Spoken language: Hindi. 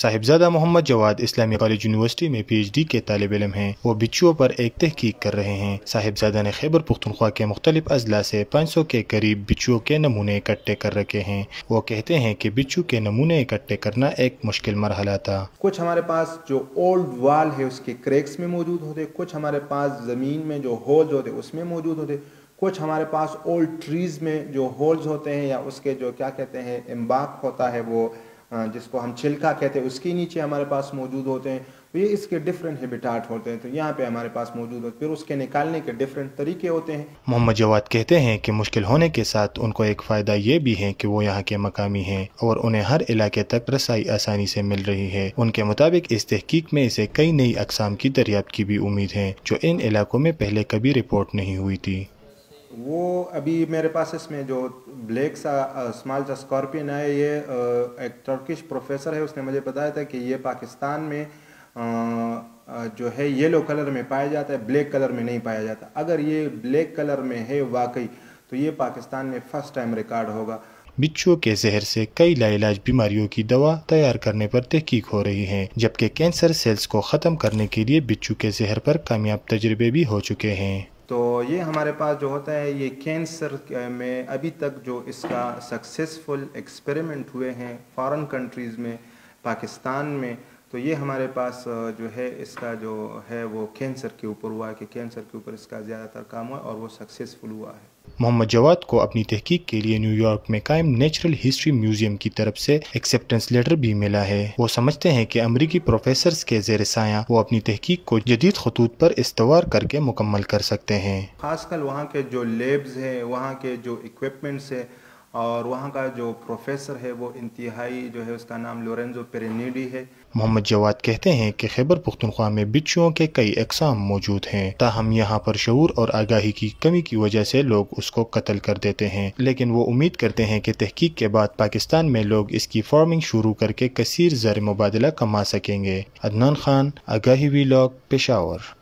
साहिबजादा मोहम्मद जवाद इस्लामी कॉलेज यूनिवर्सिटी में पीएचडी के तालब इलम हैं वो बिच्छुओं पर एक तहकीक कर रहे हैं साहिबजादा ने खैबर पुख्तनख्वा के मुख्तलिफ अजला से पाँच सौ के करीब बिच्छुओं के नमूने इकट्ठे कर रखे हैं वो कहते हैं कि बिच्छू के नमूने इकट्ठे करना एक मुश्किल मरहला था कुछ हमारे पास जो ओल्ड वाल है उसके क्रेक्स में मौजूद होते कुछ हमारे पास ज़मीन में जो होल्स होते उसमें मौजूद होते कुछ हमारे पास ओल्ड ट्रीज़ में जो होल्स होते हैं या उसके जो क्या कहते हैं एम्बाक होता है वो जिसको हम छिलका कहते हैं उसके नीचे हमारे पास मौजूद होते हैं तो ये इसके डिफरेंट हैबिटाट होते हैं तो यहाँ पे हमारे पास मौजूद होते फिर उसके निकालने के डिफरेंट तरीके होते हैं मोहम्मद जवाद कहते हैं कि मुश्किल होने के साथ उनको एक फ़ायदा ये भी है कि वो यहाँ के मकामी हैं और उन्हें हर इलाके तक रसाई आसानी से मिल रही है उनके मुताबिक इस तहकीक में इसे कई नई अकसाम की दरियाब की भी उम्मीद है जो इन इलाकों में पहले कभी रिपोर्ट नहीं हुई थी वो अभी मेरे पास इसमें जो ब्लैक सा स्मॉल सा स्कॉर्पियन है ये आ, एक टर्किश प्रोफेसर है उसने मुझे बताया था कि ये पाकिस्तान में आ, जो है येलो कलर में पाया जाता है ब्लैक कलर में नहीं पाया जाता अगर ये ब्लैक कलर में है वाकई तो ये पाकिस्तान में फर्स्ट टाइम रिकॉर्ड होगा बिच्छुओं के जहर से कई लाइलाज बीमारियों की दवा तैयार करने पर तहकीक हो रही है जबकि कैंसर सेल्स को ख़त्म करने के लिए बिच्छू के जहर पर कामयाब तजर्बे भी हो चुके हैं तो ये हमारे पास जो होता है ये कैंसर में अभी तक जो इसका सक्सेसफुल एक्सपेरिमेंट हुए हैं फॉरेन कंट्रीज़ में पाकिस्तान में तो ये हमारे पास जो है इसका जो है वो कैंसर के ऊपर हुआ है कि कैंसर के ऊपर इसका ज़्यादातर काम हुआ और वो सक्सेसफुल हुआ है मोहम्मद जवाद को अपनी तहकीक के लिए न्यूयॉर्क में कायम नेचुरल हिस्ट्री म्यूजियम की तरफ से एक्सेप्टेंस लेटर भी मिला है वो समझते हैं कि अमरीकी प्रोफेसर के जेर साया वो अपनी तहकीक को जदीद खतूत पर इस्तवार करके मुकम्मल कर सकते हैं खासकर वहाँ के जो लेब्स हैं वहाँ के जो इक्विपमेंट्स हैं और वहाँ का जो प्रोफेसर है वो इंतहाई जो है उसका नाम लोरेंजो पेरेनीडी है मोहम्मद जवाद कहते हैं कि खैबर पुख्तनख्वा में बिच्छुओं के कई अकसाम मौजूद हैं ताहम यहाँ पर शूर और आगाही की कमी की वजह से लोग उसको कत्ल कर देते हैं लेकिन वो उम्मीद करते हैं कि तहकीक के बाद पाकिस्तान में लोग इसकी फार्मिंग शुरू करके कसर जर मुबादला कमा सकेंगे अदनान खान आगाही वी लॉग पेशावर